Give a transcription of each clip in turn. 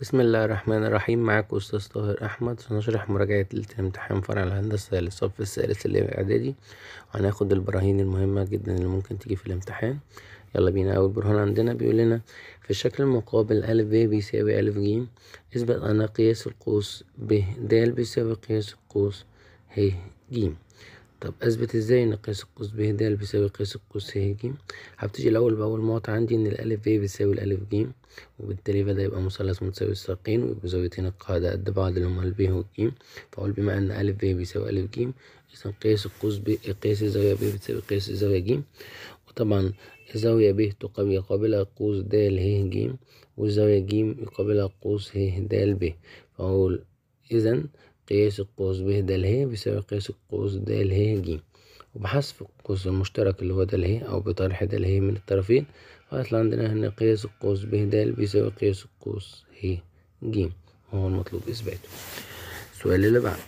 بسم الله الرحمن الرحيم معاك أستاذ طاهر أحمد سنشرح مراجعة الامتحان فرع الهندسة للصف الثالث الإعدادي وهناخد البراهين المهمة جدا اللي ممكن تيجي في الامتحان يلا بينا أول برهان عندنا بيقول لنا في الشكل المقابل أ ب بيساوي أ ج اثبت أن قياس القوس ب د بيساوي قياس القوس ه ج طب اثبت ازاي ان قياس القوس ب د بيساوي قياس القوس ه ج هبتدي الاول باول معطى عندي ان الالف ب بتساوي الالف ج وبالتالي بدا يبقى مثلث متساوي الساقين وزاويتين القاعده قد بعض اللي هما الب والج فاقول بما ان الف ب بيساوي الف ج اذا قياس القوس ب قياس الزاويه ب بتساوي قياس الزاويه ج وطبعا الزاويه ب تقابل يقابلها قوس د ه ج والزاويه ج يقابلها قوس ه د ب فاقول اذا قياس القوس ب د ه بيساوي قياس القوس د ه ج وبحذف القوس المشترك اللي هو د ه أو بطرح د ه من الطرفين هيطلع عندنا هنا قياس القوس ب د بيساوي قياس القوس ه ج هو المطلوب إثباته السؤال اللي بعده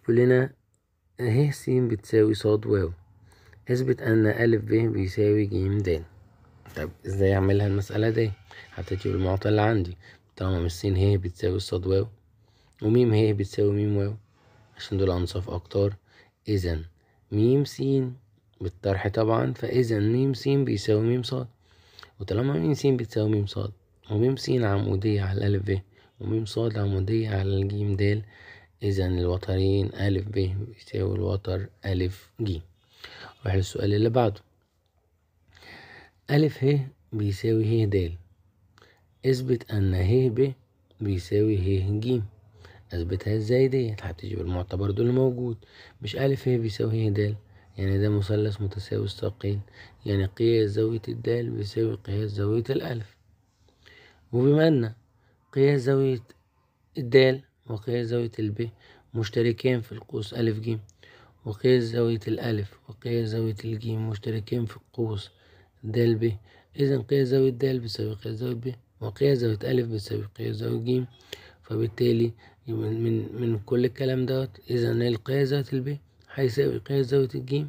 بيقول لنا ه أه س بتساوي ص واو اثبت أن أ ب بيساوي ج د طب ازاي اعملها المسألة دي؟ هبتدي بالمعطى اللي عندي طالما مش س ه بتساوي ص واو وميم هي ايه بتساوي ميم واو عشان دول أنصاف أكتر إذا ميم سين بالطرح طبعا فإذا ميم سين بيساوي ميم صاد وطالما ميم سين بتساوي ميم صاد وميم سين عمودية على الألف ب وميم صاد عمودية على الجيم دال إذا الوترين ألف ب بيساوي الوتر ألف ج راح السؤال اللي بعده ألف ه بيساوي ه د اثبت أن ه ب بيساوي ه ج اثبتها ازاي ديت هتجيب المعتبر دول موجود مش الف هي بيساوي هي د يعني ده مثلث متساوي الساقين يعني قياس زاوية الدال بيساوي قياس زاوية الألف وبما أن قياس زاوية الدال وقياس زاوية الب مشتركين في القوس ألف جيم وقياس زاوية الألف وقياس زاوية الجيم مشتركين في القوس دال ب إذا قياس زاوية دال بيساوي قياس زاوية ب وقياس زاوية ألف بيساوي قياس زاوية جيم فبالتالي من من, من كل الكلام دوت إذا القياس زاوية ب هيساوي قياس زاوية الجيم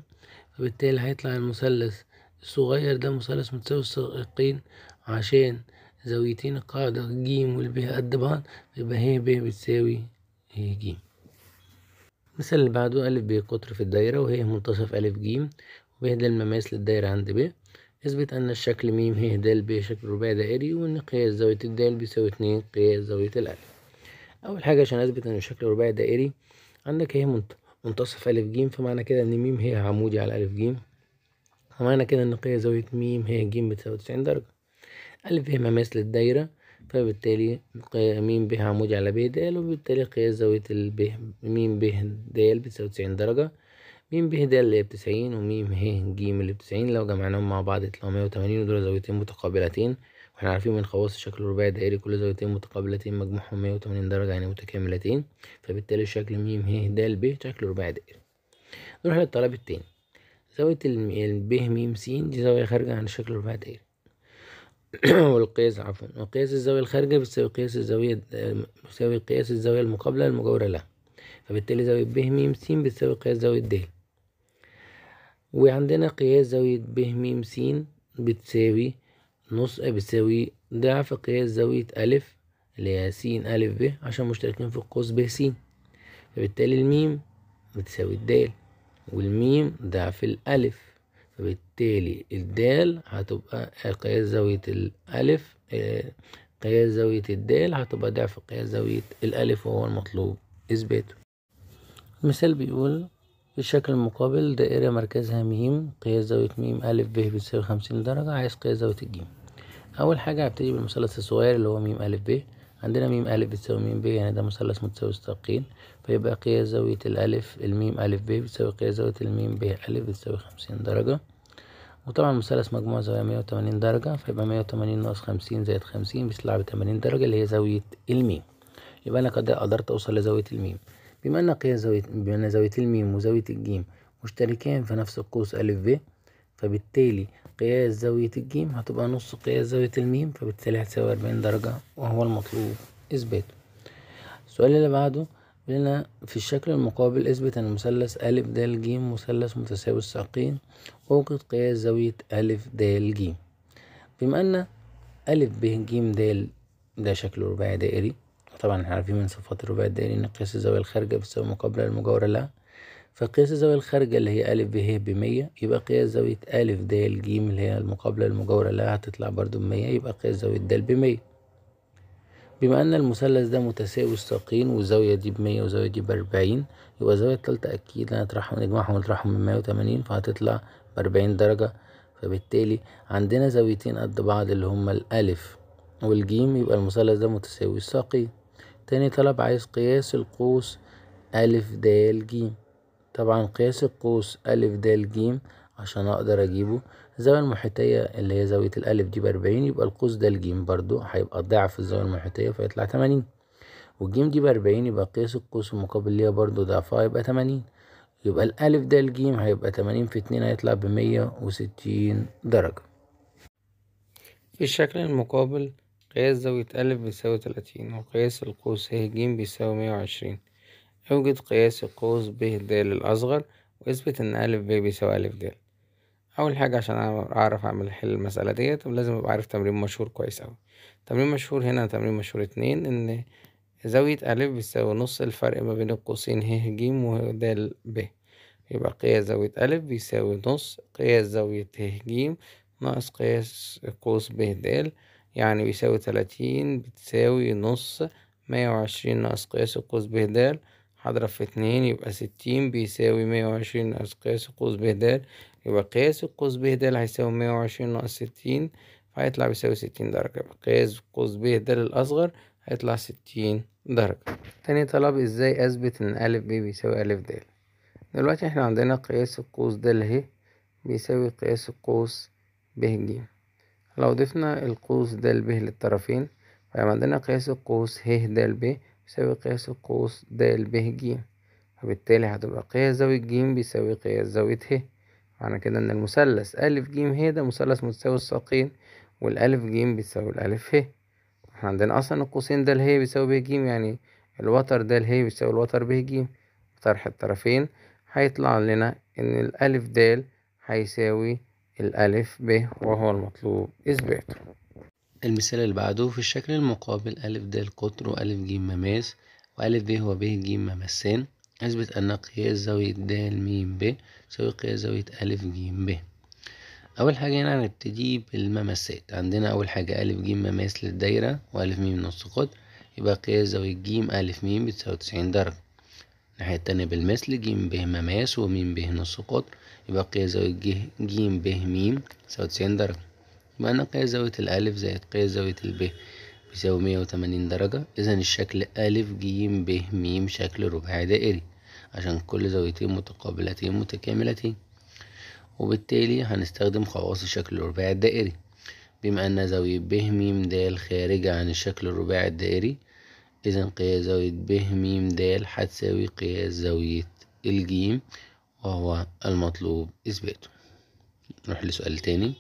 فبالتالي هيطلع المثلث الصغير ده مثلث متساوي الشقين عشان زاويتين القاعدة جيم والب قد بعض يبقى هي ب بتساوي هي جيم المثال اللي بعده ألف ب قطر في الدايرة وهي منتصف ألف جيم وبهدى المماس للدايرة عند ب اثبت أن الشكل م هي د ب شكل رباعي دائري وأن قياس زاوية الدال بيساوي اتنين قياس زاوية الألف اول حاجه عشان اثبت ان الشكل الرباعي دائري عندك هي منتصف الف جيم فمعنى كده ان ميم هي عمودي على الف جيم فمعنى كده ان قياس زاويه ميم هي جيم بتساوي 90 درجه الف هي مماس للدايره فبالتالي ميم ب عمودي على ب د وبالتالي قياس زاويه ال ب ميم ب د بتساوي 90 درجه ميم ب د اللي هي بتسعين وميم ه ج اللي بتسعين لو جمعناهم مع بعض يطلعوا مية وتمانين ودول زاويتين متقابلتين احنا عارفين من الخواص الشكل الرباعي الدائري كل زاويتين متقابلتين مجموعهم 180 درجة يعني متكاملتين فبالتالي الشكل م ه د ب شكل رباعي دائري نروح للطلب التاني زاوية ب م س دي زاوية خارجة عن الشكل الرباعي الدائري والقياس عفوا وقياس الزاوية الخارجة بتساوي قياس الزاوية بتساوي قياس الزاوية المقابلة المجاورة لها فبالتالي زاوية ب م س بتساوي قياس زاوية د وعندنا قياس زاوية ب م س بتساوي نص ا بتساوي ضعف قياس زاوية ا اللي هي س أ ب عشان مشتركين في القوس ب س فبالتالي الميم بتساوي الدال والميم ضعف الألف فبالتالي الدال هتبقى قياس زاوية الألف آه، قياس زاوية الدال هتبقى ضعف قياس زاوية الألف وهو المطلوب إثباته المثال بيقول في الشكل المقابل دائرة مركزها ميم قياس زاوية ميم ألف ب بتساوي خمسين درجة عايز قياس زاوية الجيم اول حاجه هبتدي بالمثلث الصغير اللي هو م ا ب عندنا م ا بتساوي م ب يعني ده مثلث متساوي مستقيم فيبقى قياس زاويه الالف الميم ا ب بتساوي قياس زاويه الميم ب ا بتساوي خمسين درجه وطبعا مثلث مجموع زوايا مية وتمانين درجة فيبقى مية وتمانين ناقص خمسين زائد خمسين بيطلع بتمانين درجة اللي هي زاوية الميم يبقى أنا كده قدرت أوصل لزاوية الميم بما أن قياس زاوية بما أن زاوية الميم وزاوية الجيم مشتركين في نفس القوس أ ب فبالتالي قياس زاوية الجيم هتبقى نص قياس زاوية الميم فبالتالي هتساوي أربعين درجة وهو المطلوب إثباته السؤال اللي بعده لنا في الشكل المقابل اثبت ان مثلث ا د ج مثلث متساوي الساقين اوجد قياس زاوية ا د ج بما ان ا ب ج د ده شكل رباعي دائري وطبعا احنا عارفين من صفات الرباعي الدائري ان قياس الزاوية الخارجة بتساوي مقابلة المجاورة لها فقياس الزاوية الخارجة اللي هي أ ب ه بمية يبقى قياس زاوية أ د ج اللي هي المقابلة المجاورة لها هتطلع برضو بمية يبقى قياس زاوية د بمية بما أن المثلث ده متساوي الساقين والزاوية دي بمية والزاوية دي بأربعين يبقى الزاوية التالتة أكيد هنطرحهم نجمعهم ونطرحهم من مية وتمانين فهتطلع بأربعين درجة فبالتالي عندنا زاويتين قد بعض اللي هما الألف والجيم يبقى المثلث ده متساوي الساقين تاني طلب عايز قياس القوس أ د ج طبعا قياس القوس ألف د ج عشان أقدر أجيبه الزاوية المحيطية اللي هي زاوية الألف دي بأربعين يبقى القوس ده ج برضو هيبقى ضعف الزاوية المحيطية فيطلع تمانين والجيم دي بأربعين يبقى قياس القوس المقابل ليها برضو ضعفها هيبقى تمانين يبقى الألف د ج هيبقى تمانين في اتنين هيطلع بمية وستين درجة في الشكل المقابل قياس زاوية ألف بيساوي تلاتين وقياس القوس ه ج بيساوي مية وعشرين اوجد قياس قوس ب د الأصغر واثبت إن أ ب بيساوي أ د. أول حاجة عشان أعرف أعمل حل المسألة ديت لازم أبقى عارف تمرين مشهور كويس أوي تمرين مشهور هنا تمرين مشهور اتنين إن زاوية أ بتساوي نص الفرق ما بين القوسين ه ج ود ب يبقى قياس زاوية أ بيساوي نص قياس زاوية ه ج ناقص قياس قوس ب د يعني بيساوي تلاتين بتساوي نص مية وعشرين ناقص قياس القوس ب د هضرب في اتنين يبقى ستين بيساوي مية وعشرين ناقص قياس القوس ب د يبقى قياس القوس ب د هيساوي مية وعشرين ناقص ستين فهيطلع بيساوي ستين درجة يبقى قياس القوس د الأصغر هيطلع ستين درجة تاني طلب ازاي اثبت ان ا ب بيساوي ا د دلوقتي احنا عندنا قياس القوس د ه بيساوي قياس القوس ب ج لو ضفنا القوس د ب للطرفين فيبقى عندنا قياس القوس ه د ب يساوي قياس القوس د ب ج فبالتالي هتبقى قياس زاوية ج بيساوي قياس زاوية ه معنى كده إن المثلث أ ج ه ده مثلث متساوي الساقين والألف ج بيساوي الألف ه احنا عندنا أصلا القوسين د ه بيساوي ب ج يعني الوتر د ه بيساوي الوتر ب ج طرح الطرفين هيطلع لنا إن الألف د هيساوي الألف ب وهو المطلوب إثباته المثال اللي بعده في الشكل المقابل أ د قطر و أ ج مماس و أ ب هو ب ج ممسان أثبت أن قياس زاوية د م ب يساوي قياس زاوية أ ج ب أول حاجة هنا هنبتدي بالممسات عندنا أول حاجة أ ج مماس للدايرة و أ م نص قطر يبقى قياس زاوية ج أ م بتساوي تسعين درجة الناحية التانية بالمثل ج ب مماس و م ب نص قطر يبقى قياس زاوية ج ب م تساوي تسعين درجة معنى قياس زاوية الألف زائد قياس زاوية الب بيساوي مية وتمانين درجة إذا الشكل ألف جيم ب ميم شكل رباعي دائري عشان كل زاويتين متقابلتين متكاملتين وبالتالي هنستخدم خواص الشكل الرباعي الدائري بما أن زاوية ب م د خارجة عن الشكل الرباعي الدائري إذا قياس زاوية ب م د هتساوي قياس زاوية الجيم وهو المطلوب إثباته نروح لسؤال تاني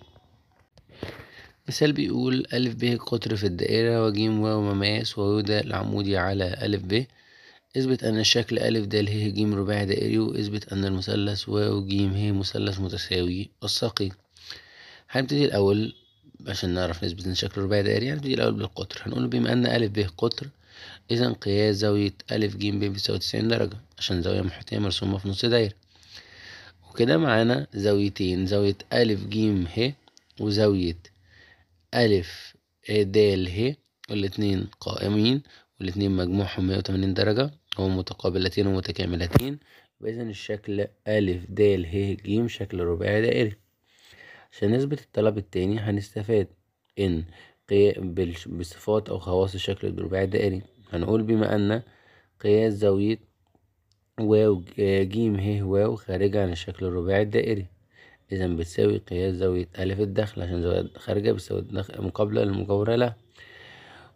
مثال بيقول ألف ب قطر في الدائرة وجيم واو مماس وهو ده العمودي على ألف ب اثبت أن الشكل ألف د ه ج رباعي دائري واثبت أن المثلث واو ج ه مثلث متساوي الساقي هنبتدي الأول عشان نعرف نثبت إن شكل رباعي دائري هنبتدي الأول بالقطر هنقول بما أن ألف ب قطر إذا قياس زاوية ألف ج ب بتساوي تسعين درجة عشان زاوية محيطية مرسومة في نص دايرة وكده معانا زاويتين زاوية ألف ج ه وزاوية ألف د ه والاتنين قائمين والاتنين مجموعهم مية وتمانين درجة هما متقابلتين ومتكاملتين يبقى الشكل ألف د ه ج شكل رباعي دائري عشان نثبت الطلب التاني هنستفاد إن بصفات أو خواص الشكل الرباعي الدائري هنقول بما أن قياس زاوية واو ج ه واو خارجة عن الشكل الرباعي الدائري إذا بتساوي قياس زاوية ألف الدخل عشان زاوية خارجة بتساوي مقابلة للمجاورة له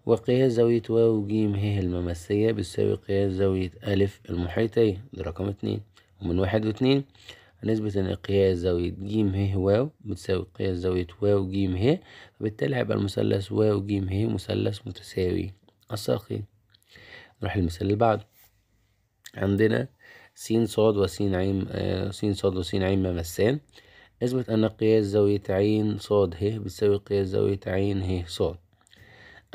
وقياس زاوية واو جيم ه الممسية بتساوي قياس زاوية ألف المحيطية ده رقم اتنين ومن واحد واتنين نسبة إن قياس زاوية جيم ه واو بتساوي قياس زاوية واو جيم ه فبالتالي هيبقى المثلث واو جيم ه مثلث متساوي الساقين نروح للمثال اللي بعده عندنا س ص وسين عين آه، س ص وسين عين ممسان أثبت أن قياس زاوية عين ص ه بتساوي قياس زاوية عين ه ص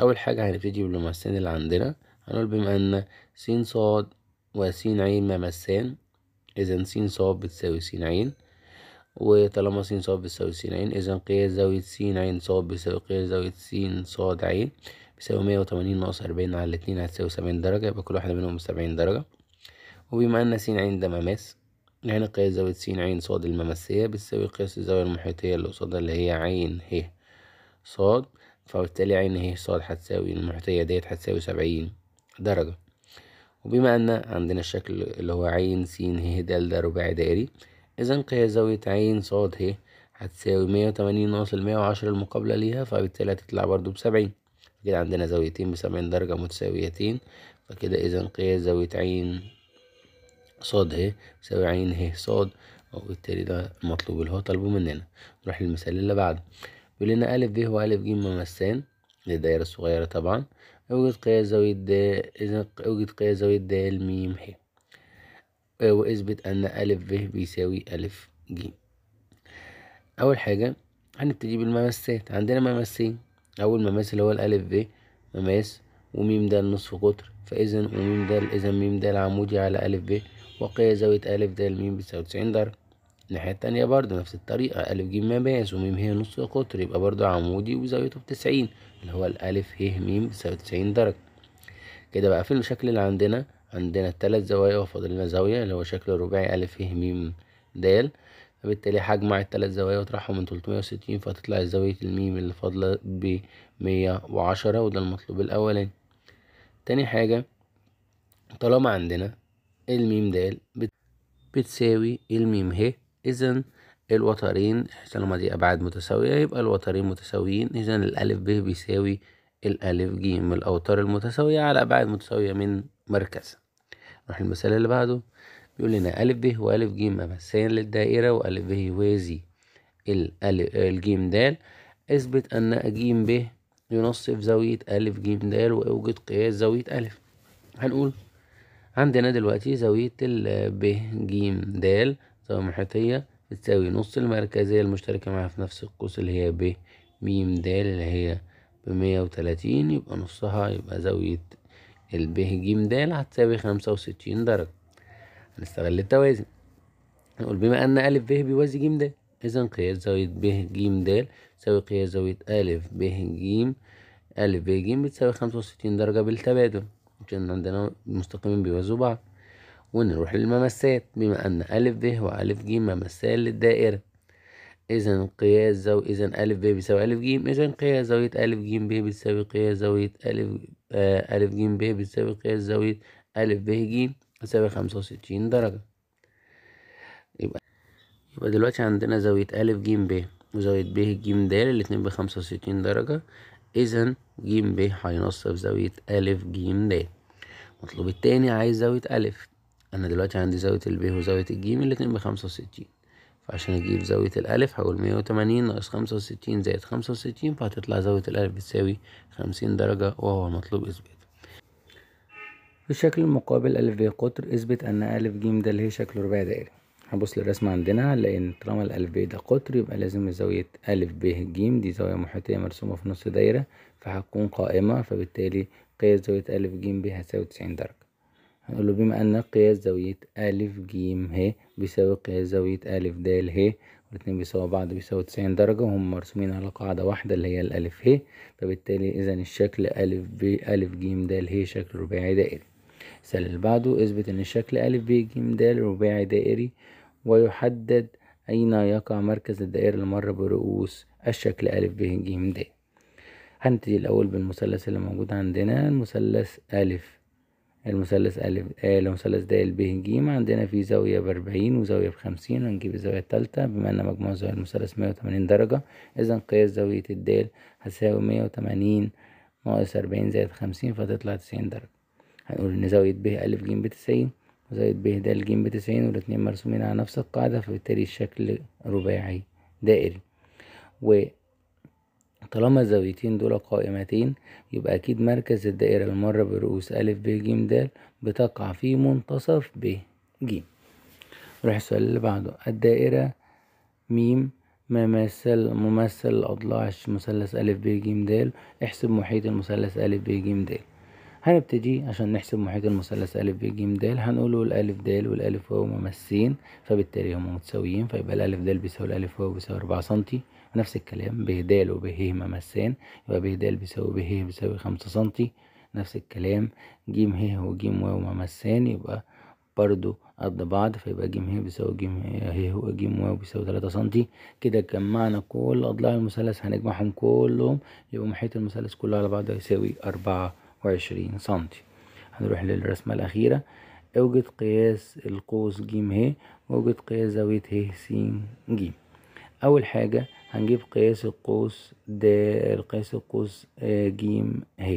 أول حاجة هنبتدي باللمسان اللي عندنا هنقول بما أن س ص و س ع ممسان إذا س ص بتساوي س ع وطالما س ص بتساوي س ع إذا قياس زاوية س ع ص بتساوي قياس زاوية س ص ع بتساوي مية وتمانين ناقص أربعين على الاتنين هتساوي سبعين درجة يبقى كل واحدة منهم سبعين درجة وبما أن س ع ده مماس من هنا قياس زاوية س عين ص الممسية بتساوي قياس الزاوية المحيطية اللي قصادها اللي هي عين ه ص فبالتالي عين ه ص هتساوي المحيطية ديت هتساوي سبعين درجة وبما أن عندنا الشكل اللي هو عين س ه د ده رباعي دائري إذا قياس زاوية عين ص ه هتساوي مية وتمانين ناقص المية وعشرة المقابلة ليها فبالتالي هتطلع برضو بسبعين كده عندنا زاويتين بسبعين درجة متساويتين فكده إذا قياس زاوية عين صاد ه يساوي عين ه صاد وبالتالي ده المطلوب اللي هو طالبه مننا نروح للمثال اللي بعده بيقول لنا ألف ب ا ج ممثان للدائرة الصغيرة طبعا اوجد قياس زاوية د إذا اوجد قياس زاوية د م ح واثبت أن ألف ب بيساوي ألف ج أول حاجة هنبتدي بالممسات عندنا ممثين أول ممس اللي هو الألف ب مماس وميم ده النصف قطر فإذا وميم ده إذا ميم ده العمودي على ألف ب واقية زاوية أ د م بتساوي تسعين درجة الناحية التانية برضو نفس الطريقة أ ج ما باس وميم هي نص القطر يبقى برضو عمودي وزاويته بتسعين اللي هو الأ ه م بتساوي تسعين درجة كده بقى في الشكل اللي عندنا عندنا التلات زوايا وفاضل لنا زاوية اللي هو شكل رباعي أ ه م د فبالتالي هجمع التلات زوايا وأطرحهم من تلتمية وستين فتطلع زاوية الميم اللي فاضلة بمية وعشرة وده المطلوب الأولاني تاني حاجة طالما عندنا الميم د بتساوي الميم ه إذا الوترين طالما دي أبعاد متساوية يبقى الوترين متساويين إذا الألف ب بيساوي الألف ج الأوتار المتساوية على أبعاد متساوية من مركز نروح المثال اللي بعده بيقول لنا ألف ب وألف ج مساين للدائرة وألف ب يوازي الجيم د اثبت أن ج ب ينصف زاوية ألف ج د وأوجد قياس زاوية ألف هنقول عندنا دلوقتي زاوية ال ب ج د زاوية محيطية بتساوي نص المركزية المشتركة معاها في نفس القوس اللي هي ب م د اللي هي بمية وتلاتين يبقى نصها يبقى زاوية ال ب ج د هتساوي خمسة وستين درجة هنستغل التوازن نقول بما أن أ ب بيوازي ج د إذا قياس زاوية ب ج د تساوي قياس زاوية أ ب ج أ ب ج بتساوي خمسة وستين درجة بالتبادل عشان عندنا مستقيمين بيوازوا بعض ونروح للممسات بما أن ا ب و ا ج ممسات للدائرة إذا قياس زو إذا ا ب بيساوي ا ج إذا قياس زاوية ا ج ب بتساوي قياس زاوية ا آه ج ب بتساوي قياس زاوية ا ب ج بتساوي خمسة وستين درجة يبقى يبقى دلوقتي عندنا زاوية ا ج ب وزاوية ب ج د الاتنين بخمسة وستين درجة إذا ج ب هينصف زاوية أ ج د مطلوب التاني عايز زاوية أ أنا دلوقتي عندي زاوية ال ب وزاوية ج الاتنين بخمسة وستين فعشان أجيب زاوية الألف هقول مية وتمانين ناقص خمسة وستين زائد خمسة وستين فهتطلع زاوية الألف بتساوي خمسين درجة وهو المطلوب إثباته في الشكل المقابل أ ب قطر اثبت أن أ ج ده اللي هي شكل رباعي دائري هنبص للرسمة عندنا لأن طالما الألف ب ده قطر يبقى لازم زاوية ألف ب ج دي زاوية محيطية مرسومة في نص دايرة فهتكون قائمة فبالتالي قياس زاوية ألف ج ب هتساوي تسعين درجة هنقول له بما أن قياس زاوية ألف ج ه بيساوي قياس زاوية ألف د ه والاتنين بيساوي بعض بيساوي تسعين درجة وهم مرسومين على قاعدة واحدة اللي هي الألف ه فبالتالي إذا الشكل ألف ب ألف ج د ه شكل رباعي دائري السؤال اللي بعده اثبت إن الشكل ا ب ج د رباعي دائري ويحدد أين يقع مركز الدائرة المر برؤوس الشكل أ ب ج د هنبتدي الأول بالمثلث اللي موجود عندنا المثلث أ المثلث أ آه، المثلث د ب ج عندنا فيه زاوية بأربعين وزاوية بخمسين هنجيب الزاوية التالتة بما إن مجموع زوايا المثلث مية وتمانين درجة إذا قياس زاوية الدال هتساوي مية وتمانين ناقص أربعين زائد خمسين فتطلع تسعين درجة هنقول إن زاوية ب أ ج بتسعين زائد ب ده الجيم بتسعين والاتنين مرسومين على نفس القاعدة فبالتالي الشكل رباعي دائري وطالما الزاويتين دول قائمتين يبقى أكيد مركز الدائرة المرة برؤوس أ ب ج د بتقع في منتصف ب ج نروح السؤال اللي بعده الدائرة م ممثل ممثل الأضلاع مثلث أ ب ج د احسب محيط المثلث أ ب ج د هنبتدي عشان نحسب محيط المثلث أ ب ج د هنقول الألف د والألف واو ممسين فبالتالي هما متساويين فيبقى الألف د بيساوي الألف واو بيساوي أربعة سنتي ونفس الكلام ب د ه ممسان يبقى ب د بيساوي ب ه بيساوي خمسة سنتي نفس الكلام ج ه وج واو ممسان يبقى برضو قد بعض فيبقى ج ه بيساوي ج ه وج واو بيساوي تلاتة سنتي كده جمعنا كل أضلاع المثلث هنجمعهم كلهم يبقى محيط المثلث كله على بعضه يساوي أربعة وعشرين سنتي هنروح للرسمة الأخيرة اوجد قياس القوس ج ه واوجد قياس زاوية ه س ج أول حاجة هنجيب قياس القوس د قياس القوس آه، ج ه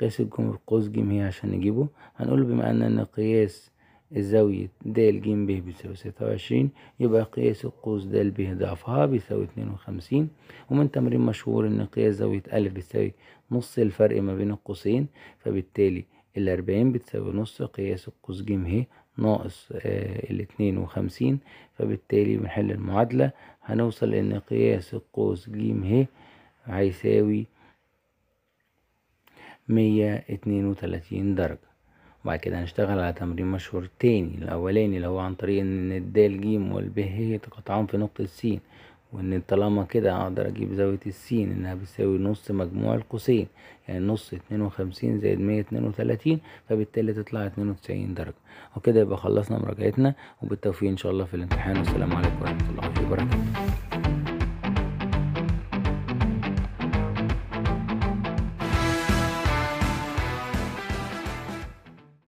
قياس القوس ج ه عشان نجيبه هنقول بما أن قياس زاوية د ج ب بتساوي ستة وعشرين يبقى قياس قوس د ب ضعفها بيساوي اتنين وخمسين ومن تمرين مشهور إن قياس زاوية أ بتساوي نص الفرق ما بين القوسين فبالتالي الأربعين بتساوي نص قياس قوس ج ه ناقص آه، الاتنين وخمسين فبالتالي بنحل المعادلة هنوصل إن قياس قوس ج ه هيساوي مية اتنين وتلاتين درجة وبعد كده هنشتغل على تمرين مشهور تاني الاولاني اللي هو عن طريق ان الدال جيم والب ه يتقاطعان في نقطة السين وان طالما كده اقدر اجيب زاوية السين انها بتساوي نص مجموع القوسين يعني نص اتنين وخمسين زائد مية اتنين وتلاتين فبالتالي تطلع اتنين وتسعين درجة وكده يبقى خلصنا مراجعتنا وبالتوفيق ان شاء الله في الامتحان والسلام عليكم ورحمة الله وبركاته